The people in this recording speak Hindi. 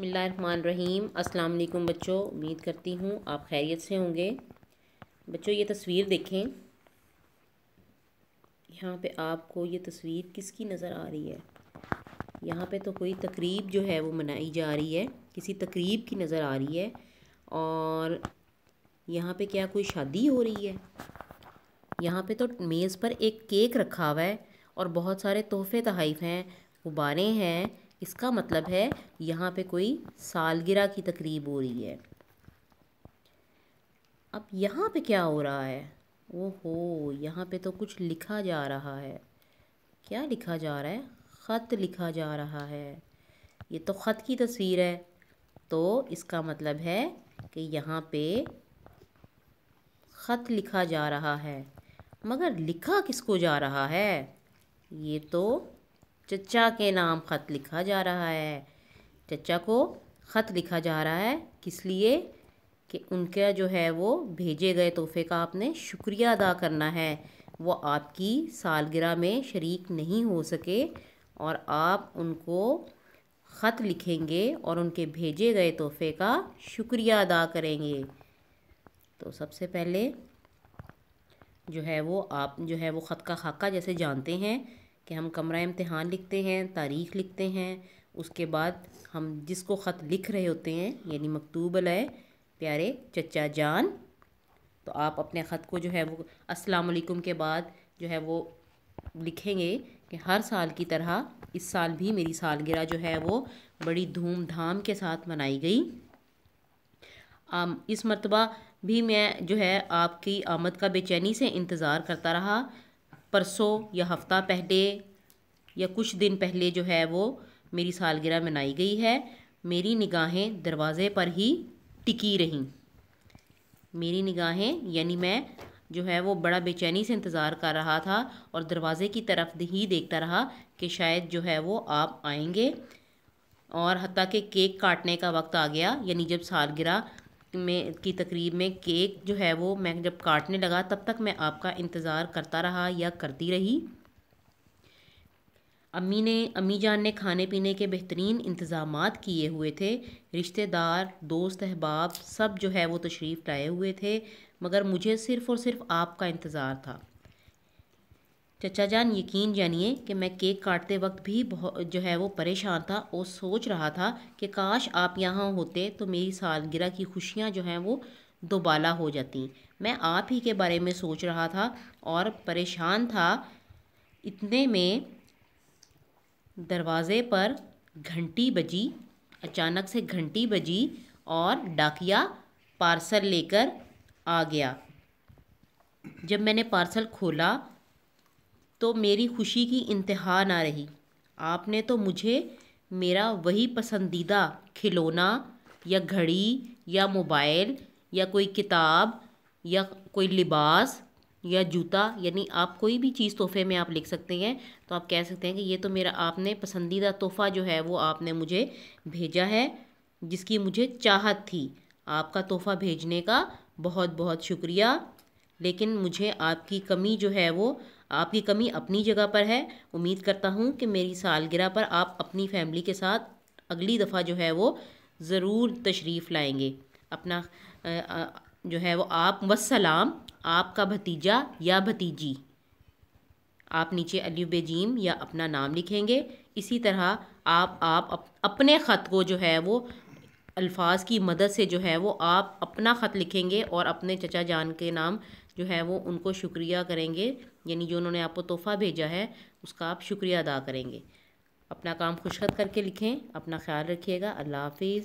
बसमीम अस्सलाम वालेकुम बच्चों उम्मीद करती हूँ आप खैरियत से होंगे बच्चों ये तस्वीर देखें यहाँ पे आपको ये तस्वीर किसकी नज़र आ रही है यहाँ पे तो कोई तकरीब जो है वो मनाई जा रही है किसी तकरीब की नज़र आ रही है और यहाँ पे क्या कोई शादी हो रही है यहाँ पे तो मेज़ पर एक केक रखा हुआ है और बहुत सारे तोहफ़े तहफ़ हैं गुब्बारे हैं इसका मतलब है यहाँ पे कोई सालगिरह की तकरीब हो रही है अब यहाँ पे क्या हो रहा है वो हो यहाँ पे तो कुछ लिखा जा रहा है क्या लिखा जा रहा है ख़त लिखा जा रहा है ये तो ख़त की तस्वीर है तो इसका मतलब है कि यहाँ पे ख़त लिखा जा रहा है मगर लिखा किसको जा रहा है ये तो चचा के नाम ख़त लिखा जा रहा है चचा को ख़त लिखा जा रहा है किस लिए कि उनका जो है वो भेजे गए तोहफे का आपने शुक्रिया अदा करना है वो आपकी सालगिरह में शरीक नहीं हो सके और आप उनको ख़त लिखेंगे और उनके भेजे गए तोहफे का शुक्रिया अदा करेंगे तो सबसे पहले जो है वो आप जो है वो ख़त का खाका जैसे जानते हैं कि हम कमरा इम्तहान लिखते हैं तारीख़ लिखते हैं उसके बाद हम जिसको ख़त लिख रहे होते हैं यानी मकतूब अल प्यारे चचा जान तो आप अपने ख़त को जो है वो असलकुम के बाद जो है वो लिखेंगे कि हर साल की तरह इस साल भी मेरी सालगिरह जो है वो बड़ी धूमधाम के साथ मनाई गई आम इस मरतबा भी मैं जो है आपकी आमद का बेचैनी से इंतज़ार करता रहा परसों या हफ्ता पहले या कुछ दिन पहले जो है वो मेरी सालगिरह मनाई गई है मेरी निगाहें दरवाज़े पर ही टिकी रहीं मेरी निगाहें यानी मैं जो है वो बड़ा बेचैनी से इंतज़ार कर रहा था और दरवाज़े की तरफ ही देखता रहा कि शायद जो है वो आप आएंगे और हती के केक काटने का वक्त आ गया यानी जब सालगिरह में की तकरीब में केक जो है वो मैं जब काटने लगा तब तक मैं आपका इंतज़ार करता रहा या करती रही अम्मी ने अम्मी जान ने खाने पीने के बेहतरीन इंतज़ाम किए हुए थे रिश्तेदार दोस्त अहबाब सब जो है वो तशरीफ़ लाए हुए थे मगर मुझे सिर्फ़ और सिर्फ़ आपका इंतज़ार था चचा जान यकीन जानिए कि मैं केक काटते वक्त भी जो है वो परेशान था और सोच रहा था कि काश आप यहाँ होते तो मेरी सालगिरह की खुशियाँ जो हैं वो दोबाला हो जाती मैं आप ही के बारे में सोच रहा था और परेशान था इतने में दरवाज़े पर घंटी बजी अचानक से घंटी बजी और डाकिया पार्सल लेकर आ गया जब मैंने पार्सल खोला तो मेरी खुशी की इंतहा ना रही आपने तो मुझे मेरा वही पसंदीदा खिलौना या घड़ी या मोबाइल या कोई किताब या कोई लिबास या जूता यानी आप कोई भी चीज़ तोहफे में आप लिख सकते हैं तो आप कह सकते हैं कि ये तो मेरा आपने पसंदीदा तोहफ़ा जो है वो आपने मुझे भेजा है जिसकी मुझे चाहत थी आपका तोहफ़ा भेजने का बहुत बहुत शुक्रिया लेकिन मुझे आपकी कमी जो है वो आपकी कमी अपनी जगह पर है उम्मीद करता हूँ कि मेरी सालगिरह पर आप अपनी फैमिली के साथ अगली दफ़ा जो है वो ज़रूर तशरीफ़ लाएंगे अपना जो है वो आप वसलाम आपका भतीजा या भतीजी आप नीचे अल्यूब जीम या अपना नाम लिखेंगे इसी तरह आप आप अपने ख़त को जो है वो अल्फाज की मदद से जो है वो आप अपना ख़त लिखेंगे और अपने चचा जान के नाम जो है वो उनको शुक्रिया करेंगे यानी जो उन्होंने आपको तोहफ़ा भेजा है उसका आप शुक्रिया अदा करेंगे अपना काम खुशखत करके लिखें अपना ख्याल रखिएगा अल्लाह हाफिज़